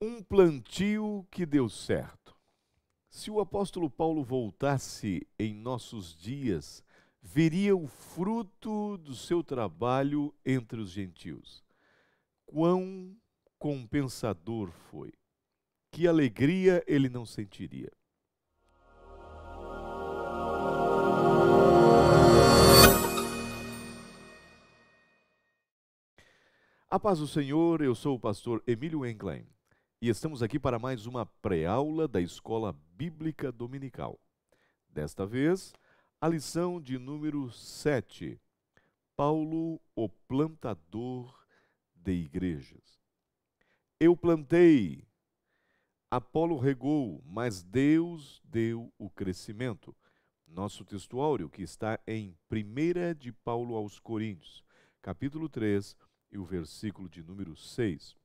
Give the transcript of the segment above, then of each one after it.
um plantio que deu certo. Se o apóstolo Paulo voltasse em nossos dias, veria o fruto do seu trabalho entre os gentios. Quão compensador foi! Que alegria ele não sentiria! A paz do Senhor, eu sou o pastor Emílio Englein. E estamos aqui para mais uma pré-aula da Escola Bíblica Dominical. Desta vez, a lição de número 7. Paulo, o plantador de igrejas. Eu plantei, Apolo regou, mas Deus deu o crescimento. Nosso textuário que está em 1 de Paulo aos Coríntios, capítulo 3 e o versículo de número 6.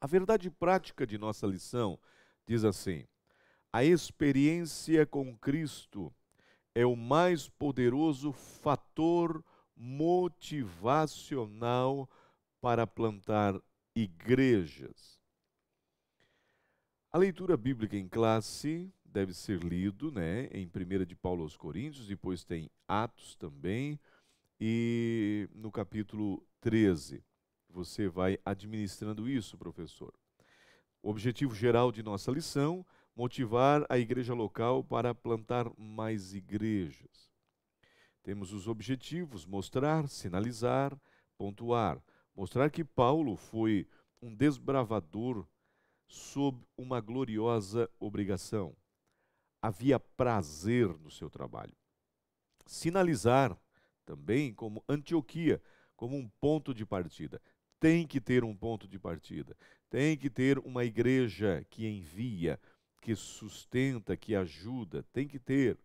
A verdade prática de nossa lição diz assim: a experiência com Cristo é o mais poderoso fator motivacional para plantar igrejas. A leitura bíblica em classe deve ser lido, né, em 1 de Paulo aos Coríntios, depois tem Atos também, e no capítulo 13. Você vai administrando isso, professor. O objetivo geral de nossa lição: motivar a igreja local para plantar mais igrejas. Temos os objetivos: mostrar, sinalizar, pontuar. Mostrar que Paulo foi um desbravador sob uma gloriosa obrigação. Havia prazer no seu trabalho. Sinalizar também como Antioquia, como um ponto de partida tem que ter um ponto de partida, tem que ter uma igreja que envia, que sustenta, que ajuda, tem que ter.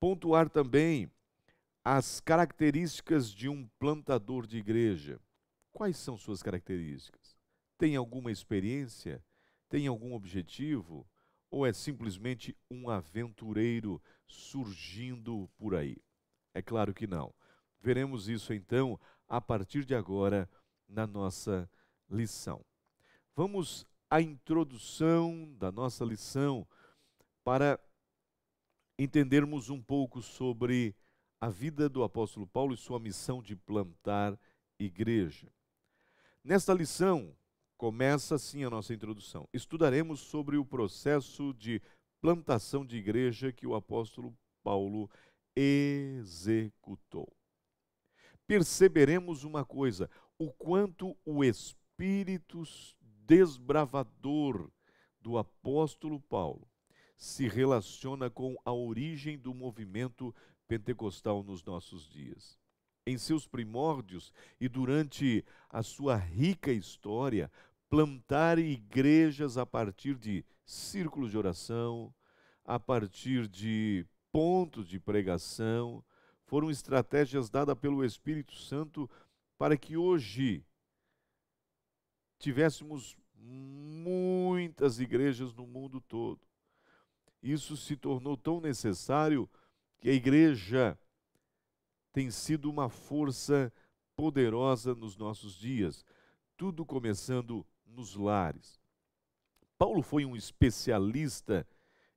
Pontuar também as características de um plantador de igreja. Quais são suas características? Tem alguma experiência? Tem algum objetivo? Ou é simplesmente um aventureiro surgindo por aí? É claro que não. Veremos isso então a partir de agora na nossa lição. Vamos à introdução da nossa lição para entendermos um pouco sobre a vida do apóstolo Paulo e sua missão de plantar igreja. Nesta lição, começa assim a nossa introdução. Estudaremos sobre o processo de plantação de igreja que o apóstolo Paulo executou. Perceberemos uma coisa: o quanto o espírito desbravador do apóstolo Paulo se relaciona com a origem do movimento pentecostal nos nossos dias. Em seus primórdios e durante a sua rica história, plantar igrejas a partir de círculos de oração, a partir de pontos de pregação, foram estratégias dadas pelo Espírito Santo para que hoje tivéssemos muitas igrejas no mundo todo. Isso se tornou tão necessário que a igreja tem sido uma força poderosa nos nossos dias, tudo começando nos lares. Paulo foi um especialista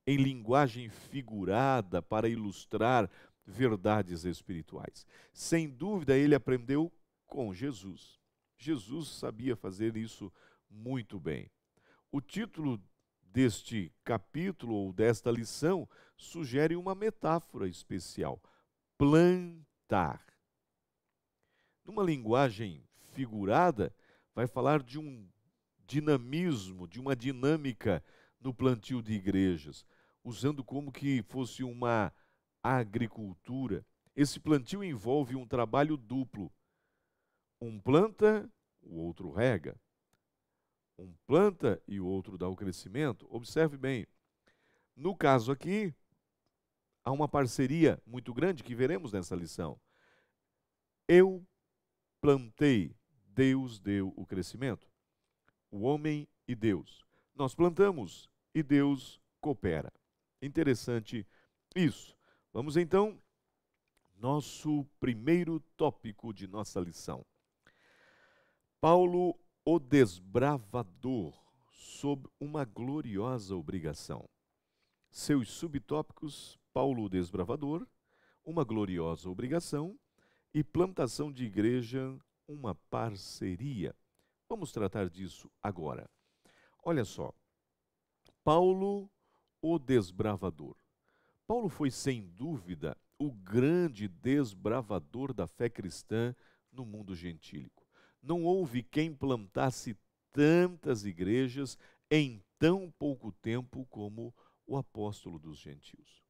em linguagem figurada para ilustrar verdades espirituais. Sem dúvida, ele aprendeu com Jesus. Jesus sabia fazer isso muito bem. O título deste capítulo ou desta lição sugere uma metáfora especial: plantar. Numa linguagem figurada, vai falar de um dinamismo, de uma dinâmica no plantio de igrejas, usando como que fosse uma agricultura. Esse plantio envolve um trabalho duplo: um planta, o outro rega. Um planta e o outro dá o crescimento. Observe bem. No caso aqui, há uma parceria muito grande que veremos nessa lição. Eu plantei, Deus deu o crescimento. O homem e Deus. Nós plantamos e Deus coopera. Interessante isso. Vamos então nosso primeiro tópico de nossa lição. Paulo, o desbravador, sob uma gloriosa obrigação. Seus subtópicos: Paulo, o desbravador, uma gloriosa obrigação e plantação de igreja, uma parceria. Vamos tratar disso agora. Olha só. Paulo, o desbravador. Paulo foi, sem dúvida, o grande desbravador da fé cristã no mundo gentílico não houve quem plantasse tantas igrejas em tão pouco tempo como o apóstolo dos gentios.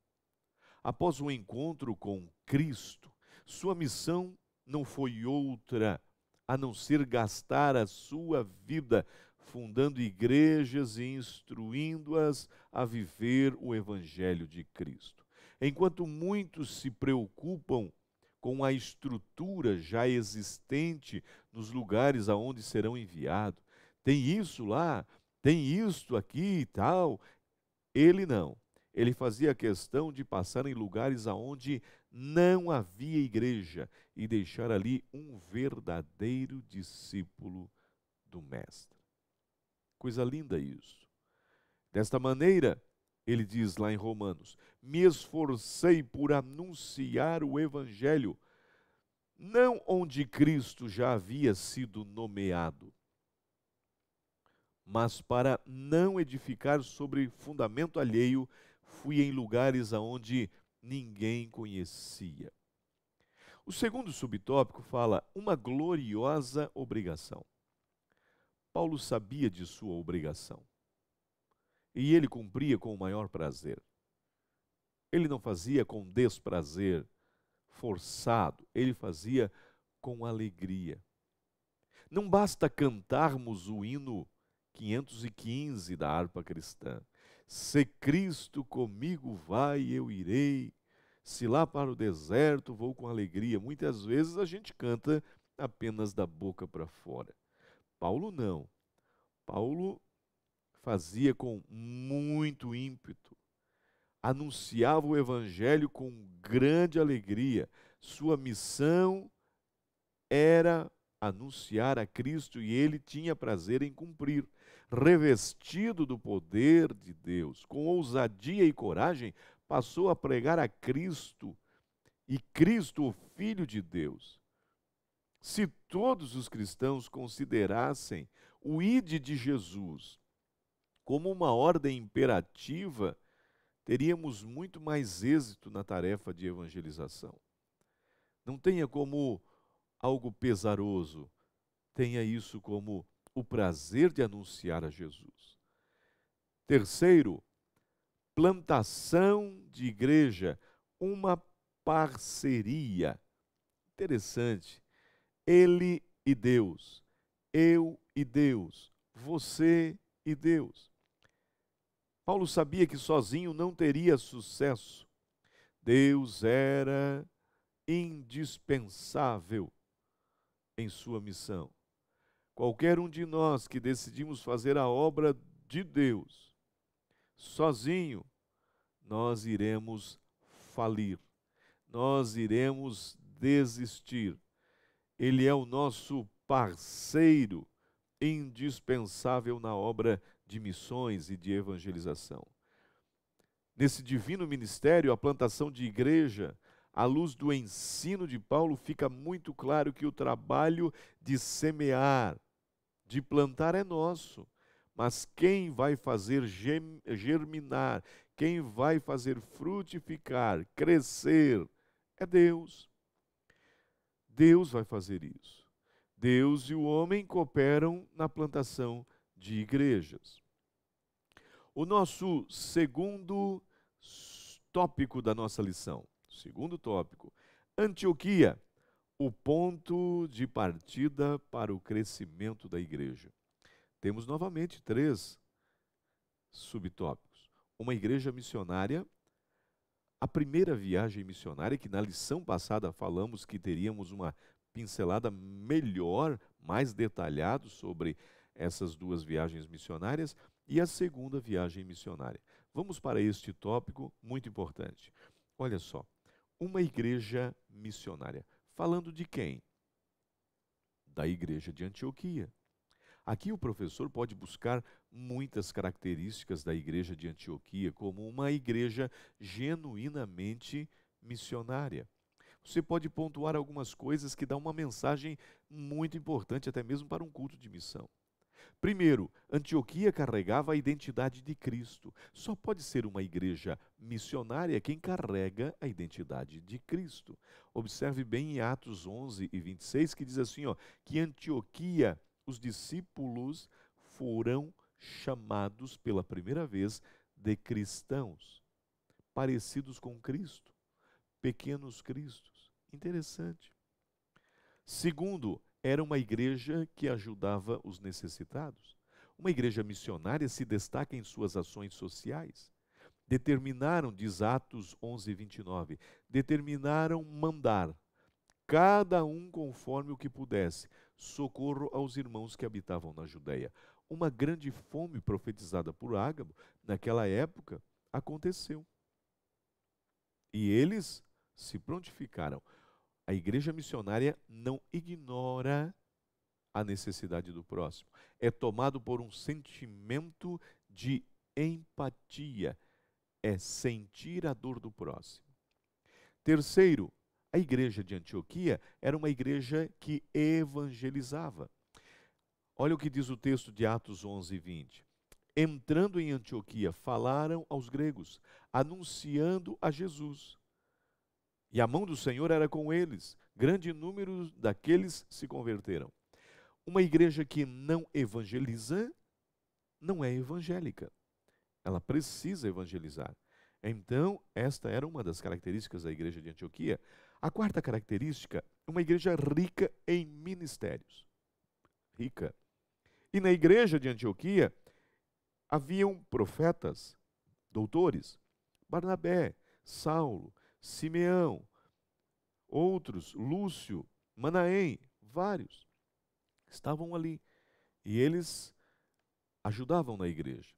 Após o um encontro com Cristo, sua missão não foi outra a não ser gastar a sua vida fundando igrejas e instruindo-as a viver o evangelho de Cristo. Enquanto muitos se preocupam com a estrutura já existente nos lugares aonde serão enviados. Tem isso lá, tem isto aqui e tal. Ele não. Ele fazia questão de passar em lugares aonde não havia igreja e deixar ali um verdadeiro discípulo do mestre. Coisa linda isso. Desta maneira, ele diz lá em Romanos: Me esforcei por anunciar o evangelho, não onde Cristo já havia sido nomeado, mas para não edificar sobre fundamento alheio, fui em lugares aonde ninguém conhecia. O segundo subtópico fala uma gloriosa obrigação. Paulo sabia de sua obrigação e ele cumpria com o maior prazer. Ele não fazia com desprazer, forçado, ele fazia com alegria. Não basta cantarmos o hino 515 da harpa cristã. Se Cristo comigo vai, eu irei. Se lá para o deserto, vou com alegria. Muitas vezes a gente canta apenas da boca para fora. Paulo não. Paulo fazia com muito ímpeto. Anunciava o evangelho com grande alegria. Sua missão era anunciar a Cristo e ele tinha prazer em cumprir. Revestido do poder de Deus, com ousadia e coragem, passou a pregar a Cristo e Cristo, o Filho de Deus. Se todos os cristãos considerassem o ide de Jesus como uma ordem imperativa, teríamos muito mais êxito na tarefa de evangelização. Não tenha como algo pesaroso, tenha isso como o prazer de anunciar a Jesus. Terceiro, plantação de igreja, uma parceria. Interessante. Ele e Deus, eu e Deus, você e Deus. Paulo sabia que sozinho não teria sucesso. Deus era indispensável em sua missão. Qualquer um de nós que decidimos fazer a obra de Deus sozinho, nós iremos falir, nós iremos desistir. Ele é o nosso parceiro indispensável na obra de de missões e de evangelização. Nesse divino ministério, a plantação de igreja, à luz do ensino de Paulo, fica muito claro que o trabalho de semear, de plantar é nosso, mas quem vai fazer germinar, quem vai fazer frutificar, crescer, é Deus. Deus vai fazer isso. Deus e o homem cooperam na plantação de igrejas. O nosso segundo tópico da nossa lição, segundo tópico, Antioquia, o ponto de partida para o crescimento da igreja. Temos novamente três subtópicos. Uma igreja missionária, a primeira viagem missionária, que na lição passada falamos que teríamos uma pincelada melhor, mais detalhado sobre essas duas viagens missionárias e a segunda viagem missionária. Vamos para este tópico muito importante. Olha só, uma igreja missionária. Falando de quem? Da igreja de Antioquia. Aqui o professor pode buscar muitas características da igreja de Antioquia como uma igreja genuinamente missionária. Você pode pontuar algumas coisas que dá uma mensagem muito importante, até mesmo para um culto de missão. Primeiro, Antioquia carregava a identidade de Cristo. Só pode ser uma igreja missionária quem carrega a identidade de Cristo. Observe bem em Atos 11 e 26 que diz assim, ó, que Antioquia, os discípulos foram chamados pela primeira vez de cristãos, parecidos com Cristo, pequenos cristos. Interessante. Segundo, era uma igreja que ajudava os necessitados. Uma igreja missionária se destaca em suas ações sociais. Determinaram, diz Atos 11, 29, determinaram mandar, cada um conforme o que pudesse, socorro aos irmãos que habitavam na Judéia. Uma grande fome profetizada por Ágabo, naquela época, aconteceu. E eles se prontificaram. A igreja missionária não ignora a necessidade do próximo. É tomado por um sentimento de empatia. É sentir a dor do próximo. Terceiro, a igreja de Antioquia era uma igreja que evangelizava. Olha o que diz o texto de Atos 11, 20. Entrando em Antioquia, falaram aos gregos, anunciando a Jesus. E a mão do Senhor era com eles. Grande número daqueles se converteram. Uma igreja que não evangeliza não é evangélica. Ela precisa evangelizar. Então, esta era uma das características da igreja de Antioquia. A quarta característica, uma igreja rica em ministérios. Rica. E na igreja de Antioquia haviam profetas, doutores, Barnabé, Saulo, Simeão, outros, Lúcio, Manaém, vários, estavam ali e eles ajudavam na igreja.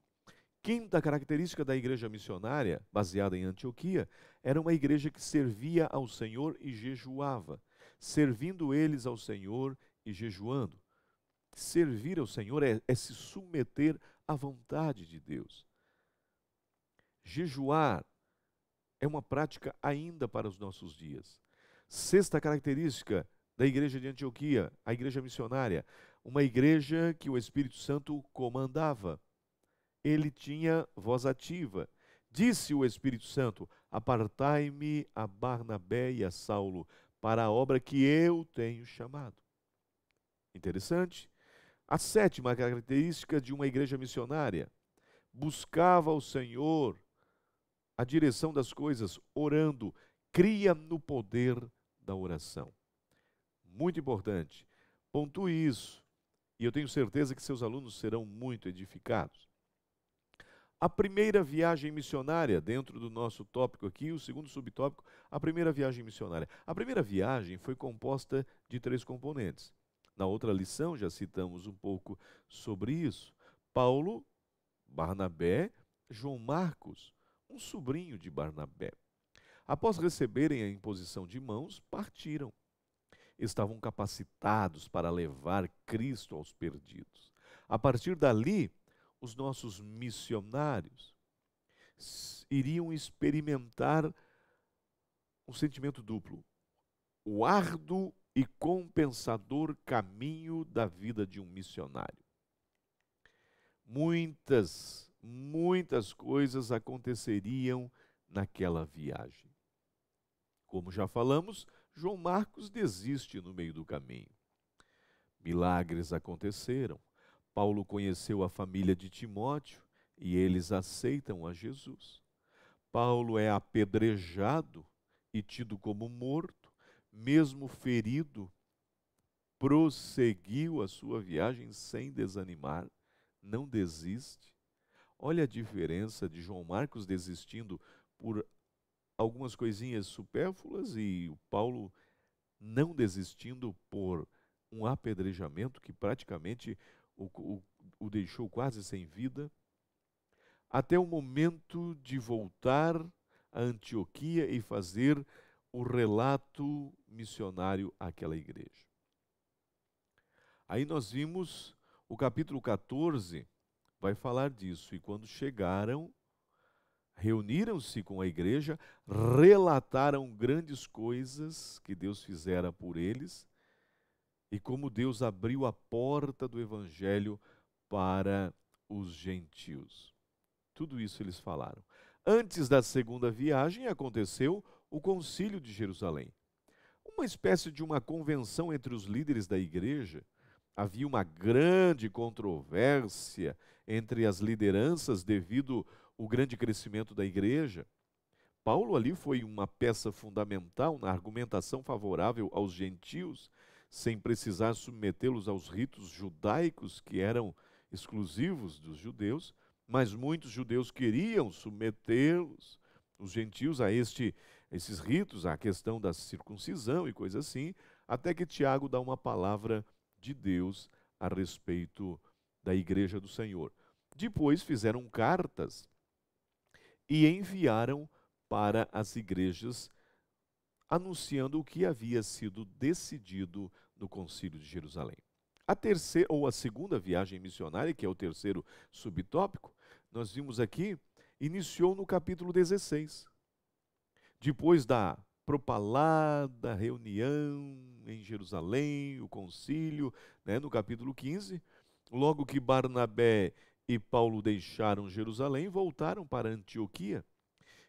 Quinta característica da igreja missionária, baseada em Antioquia, era uma igreja que servia ao Senhor e jejuava, servindo eles ao Senhor e jejuando. Servir ao Senhor é, é se submeter à vontade de Deus. Jejuar é uma prática ainda para os nossos dias. Sexta característica da igreja de Antioquia, a igreja missionária, uma igreja que o Espírito Santo comandava. Ele tinha voz ativa. Disse o Espírito Santo: Apartai-me a Barnabé e a Saulo para a obra que eu tenho chamado. Interessante. A sétima característica de uma igreja missionária buscava o Senhor a direção das coisas orando. Cria no poder da oração. Muito importante. Pontue isso. E eu tenho certeza que seus alunos serão muito edificados. A primeira viagem missionária, dentro do nosso tópico aqui, o segundo subtópico, a primeira viagem missionária. A primeira viagem foi composta de três componentes. Na outra lição já citamos um pouco sobre isso. Paulo, Barnabé, João Marcos um sobrinho de Barnabé. Após receberem a imposição de mãos, partiram. Estavam capacitados para levar Cristo aos perdidos. A partir dali, os nossos missionários iriam experimentar um sentimento duplo: o árduo e compensador caminho da vida de um missionário. Muitas muitas coisas aconteceriam naquela viagem. Como já falamos, João Marcos desiste no meio do caminho. Milagres aconteceram. Paulo conheceu a família de Timóteo e eles aceitam a Jesus. Paulo é apedrejado e tido como morto, mesmo ferido, prosseguiu a sua viagem sem desanimar, não desiste Olha a diferença de João Marcos desistindo por algumas coisinhas supérfluas e o Paulo não desistindo por um apedrejamento que praticamente o, o, o, deixou quase sem vida, até o momento de voltar a Antioquia e fazer o relato missionário àquela igreja. Aí nós vimos o capítulo 14, vai falar disso. E quando chegaram, reuniram-se com a igreja, relataram grandes coisas que Deus fizera por eles e como Deus abriu a porta do evangelho para os gentios. Tudo isso eles falaram. Antes da segunda viagem aconteceu o concílio de Jerusalém, uma espécie de uma convenção entre os líderes da igreja havia uma grande controvérsia entre as lideranças devido ao grande crescimento da igreja. Paulo ali foi uma peça fundamental na argumentação favorável aos gentios, sem precisar submetê-los aos ritos judaicos que eram exclusivos dos judeus, mas muitos judeus queriam submetê-los, os gentios, a este, esses ritos, à questão da circuncisão e coisa assim, até que Tiago dá uma palavra de Deus a respeito da igreja do Senhor. Depois fizeram cartas e enviaram para as igrejas anunciando o que havia sido decidido no concílio de Jerusalém. A terceira ou a segunda viagem missionária, que é o terceiro subtópico, nós vimos aqui, iniciou no capítulo 16. Depois da propalada reunião em Jerusalém, o concílio, né, no capítulo 15. Logo que Barnabé e Paulo deixaram Jerusalém, voltaram para Antioquia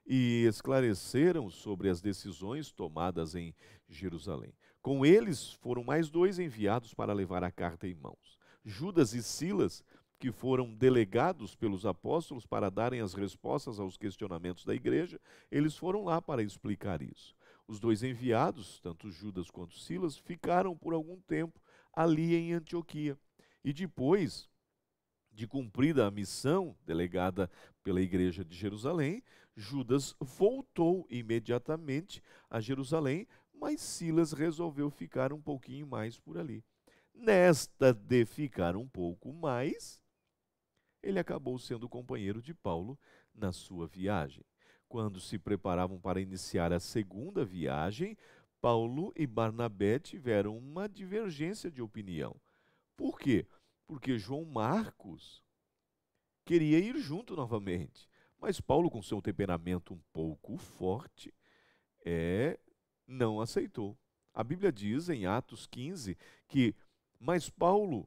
e esclareceram sobre as decisões tomadas em Jerusalém. Com eles foram mais dois enviados para levar a carta em mãos: Judas e Silas, que foram delegados pelos apóstolos para darem as respostas aos questionamentos da igreja, eles foram lá para explicar isso. Os dois enviados, tanto Judas quanto Silas, ficaram por algum tempo ali em Antioquia. E depois de cumprida a missão delegada pela igreja de Jerusalém, Judas voltou imediatamente a Jerusalém, mas Silas resolveu ficar um pouquinho mais por ali. Nesta de ficar um pouco mais, ele acabou sendo companheiro de Paulo na sua viagem. Quando se preparavam para iniciar a segunda viagem, Paulo e Barnabé tiveram uma divergência de opinião. Por quê? Porque João Marcos queria ir junto novamente, mas Paulo, com seu temperamento um pouco forte, é, não aceitou. A Bíblia diz em Atos 15 que, mas Paulo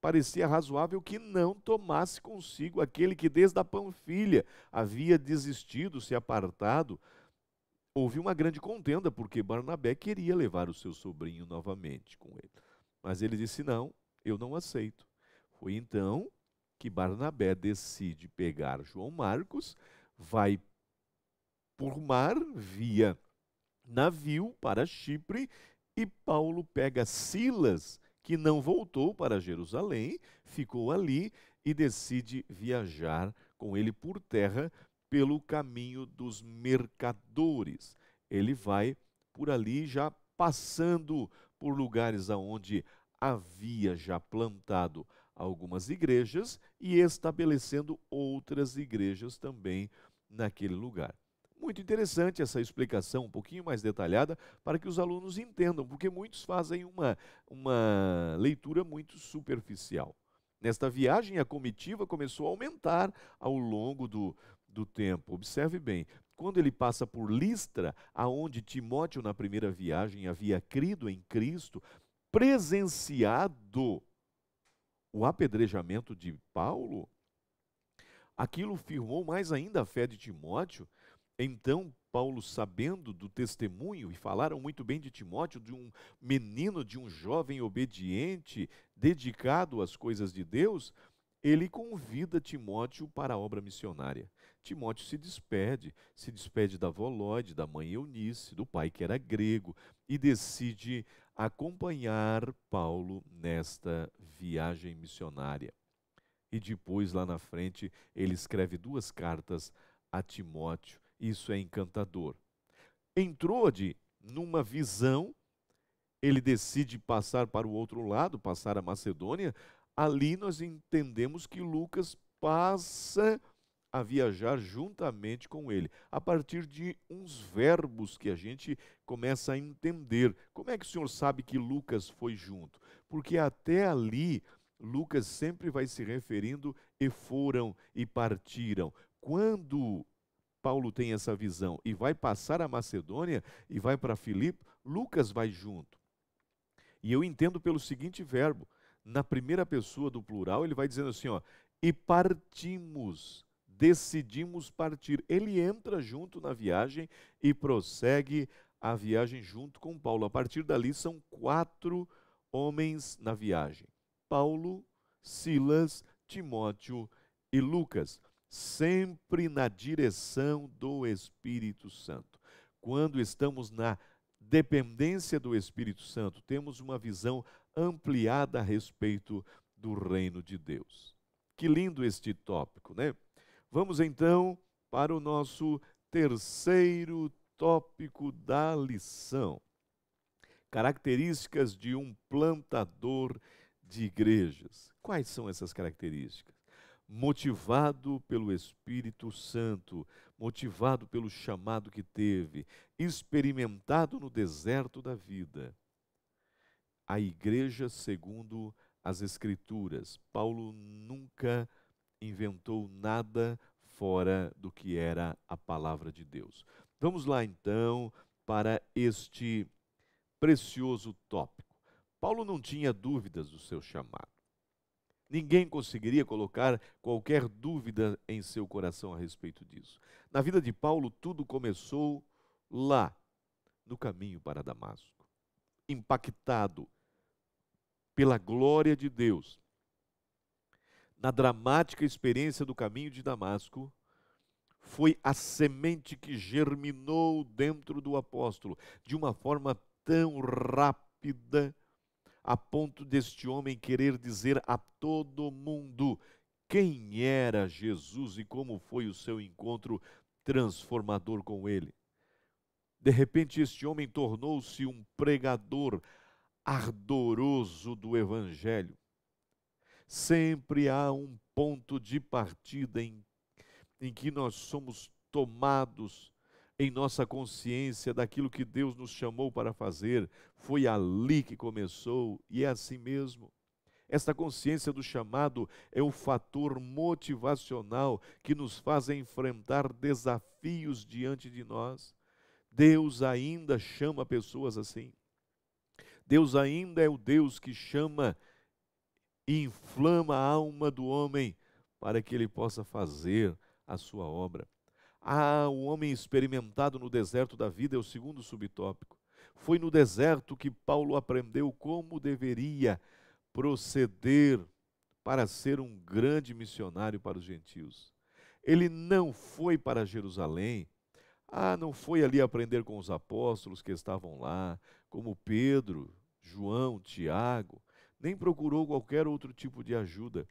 parecia razoável que não tomasse consigo aquele que desde a Panfilha havia desistido, se apartado. Houve uma grande contenda, porque Barnabé queria levar o seu sobrinho novamente com ele. Mas ele disse: Não, eu não aceito. Foi então que Barnabé decide pegar João Marcos, vai por mar via navio para Chipre e Paulo pega Silas que não voltou para Jerusalém, ficou ali e decide viajar com ele por terra pelo caminho dos mercadores. Ele vai por ali já passando por lugares aonde havia já plantado algumas igrejas e estabelecendo outras igrejas também naquele lugar. Muito interessante essa explicação, um pouquinho mais detalhada, para que os alunos entendam, porque muitos fazem uma, uma leitura muito superficial. Nesta viagem, a comitiva começou a aumentar ao longo do, do tempo. Observe bem, quando ele passa por Listra, aonde Timóteo, na primeira viagem, havia crido em Cristo, presenciado o apedrejamento de Paulo, aquilo firmou mais ainda a fé de Timóteo então, Paulo, sabendo do testemunho, e falaram muito bem de Timóteo, de um menino, de um jovem obediente, dedicado às coisas de Deus, ele convida Timóteo para a obra missionária. Timóteo se despede, se despede da Volóide, da mãe Eunice, do pai que era grego, e decide acompanhar Paulo nesta viagem missionária. E depois, lá na frente, ele escreve duas cartas a Timóteo isso é encantador. Entrou-de numa visão, ele decide passar para o outro lado, passar a Macedônia. Ali nós entendemos que Lucas passa a viajar juntamente com ele, a partir de uns verbos que a gente começa a entender. Como é que o senhor sabe que Lucas foi junto? Porque até ali Lucas sempre vai se referindo e foram e partiram. Quando Paulo tem essa visão e vai passar a Macedônia e vai para Filipe, Lucas vai junto. E eu entendo pelo seguinte verbo, na primeira pessoa do plural, ele vai dizendo assim, ó, e partimos, decidimos partir. Ele entra junto na viagem e prossegue a viagem junto com Paulo. A partir dali são quatro homens na viagem: Paulo, Silas, Timóteo e Lucas sempre na direção do Espírito Santo. Quando estamos na dependência do Espírito Santo, temos uma visão ampliada a respeito do reino de Deus. Que lindo este tópico, né? Vamos então para o nosso terceiro tópico da lição: características de um plantador de igrejas. Quais são essas características? motivado pelo Espírito Santo, motivado pelo chamado que teve, experimentado no deserto da vida. A igreja segundo as Escrituras. Paulo nunca inventou nada fora do que era a palavra de Deus. Vamos lá então para este precioso tópico. Paulo não tinha dúvidas do seu chamado. Ninguém conseguiria colocar qualquer dúvida em seu coração a respeito disso. Na vida de Paulo, tudo começou lá, no caminho para Damasco, impactado pela glória de Deus. Na dramática experiência do caminho de Damasco, foi a semente que germinou dentro do apóstolo de uma forma tão rápida a ponto deste homem querer dizer a todo mundo quem era Jesus e como foi o seu encontro transformador com ele. De repente, este homem tornou-se um pregador ardoroso do Evangelho. Sempre há um ponto de partida em, em que nós somos tomados em nossa consciência daquilo que Deus nos chamou para fazer. Foi ali que começou e é assim mesmo. Esta consciência do chamado é o fator motivacional que nos faz enfrentar desafios diante de nós. Deus ainda chama pessoas assim. Deus ainda é o Deus que chama e inflama a alma do homem para que ele possa fazer a sua obra. Ah, o homem experimentado no deserto da vida é o segundo subtópico. Foi no deserto que Paulo aprendeu como deveria proceder para ser um grande missionário para os gentios. Ele não foi para Jerusalém. Ah, não foi ali aprender com os apóstolos que estavam lá, como Pedro, João, Tiago, nem procurou qualquer outro tipo de ajuda.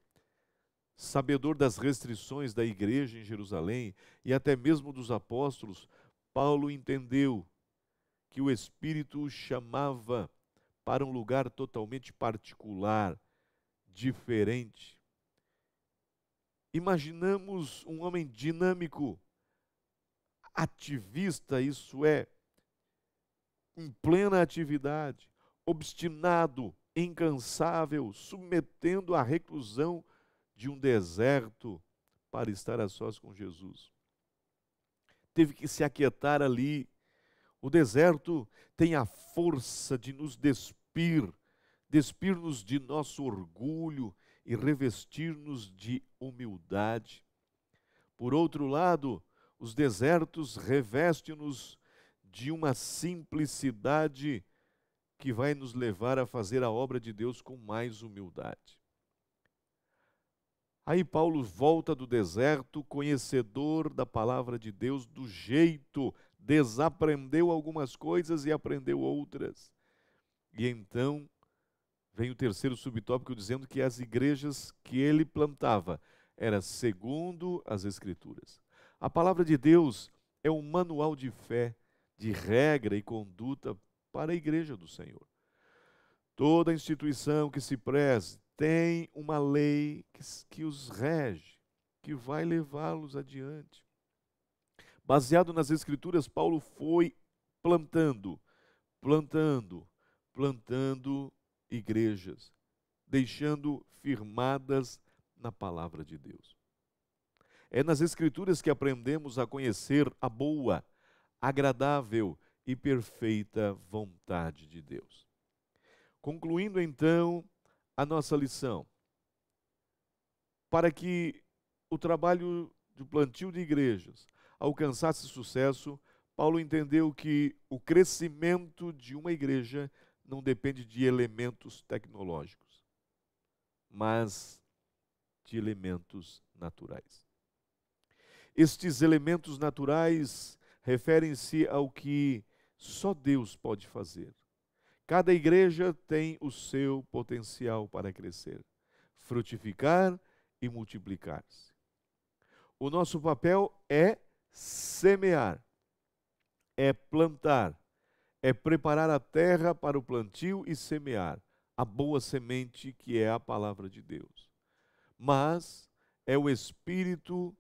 Sabedor das restrições da igreja em Jerusalém e até mesmo dos apóstolos, Paulo entendeu que o Espírito o chamava para um lugar totalmente particular, diferente. Imaginamos um homem dinâmico, ativista, isso é, em plena atividade, obstinado, incansável, submetendo à reclusão de um deserto para estar a sós com Jesus. Teve que se aquietar ali. O deserto tem a força de nos despir, despir-nos de nosso orgulho e revestir-nos de humildade. Por outro lado, os desertos revestem-nos de uma simplicidade que vai nos levar a fazer a obra de Deus com mais humildade. Aí Paulo volta do deserto, conhecedor da palavra de Deus do jeito, desaprendeu algumas coisas e aprendeu outras. E então vem o terceiro subtópico dizendo que as igrejas que ele plantava era segundo as escrituras. A palavra de Deus é um manual de fé, de regra e conduta para a igreja do Senhor. Toda instituição que se preze tem uma lei que, que os rege, que vai levá-los adiante. Baseado nas Escrituras, Paulo foi plantando, plantando, plantando igrejas, deixando firmadas na palavra de Deus. É nas Escrituras que aprendemos a conhecer a boa, agradável e perfeita vontade de Deus. Concluindo então a nossa lição? Para que o trabalho de plantio de igrejas alcançasse sucesso, Paulo entendeu que o crescimento de uma igreja não depende de elementos tecnológicos, mas de elementos naturais. Estes elementos naturais referem-se ao que só Deus pode fazer Cada igreja tem o seu potencial para crescer, frutificar e multiplicar-se. O nosso papel é semear, é plantar, é preparar a terra para o plantio e semear a boa semente que é a palavra de Deus. Mas é o Espírito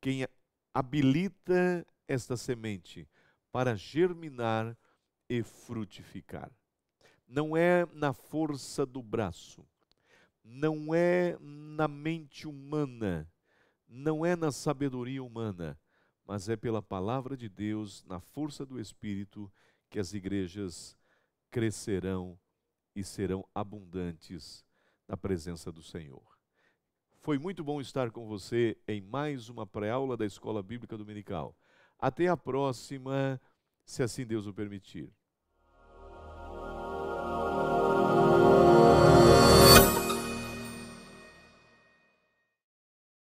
quem habilita esta semente para germinar e frutificar não é na força do braço, não é na mente humana, não é na sabedoria humana, mas é pela palavra de Deus, na força do Espírito, que as igrejas crescerão e serão abundantes na presença do Senhor. Foi muito bom estar com você em mais uma pré-aula da Escola Bíblica Dominical. Até a próxima, se assim Deus o permitir.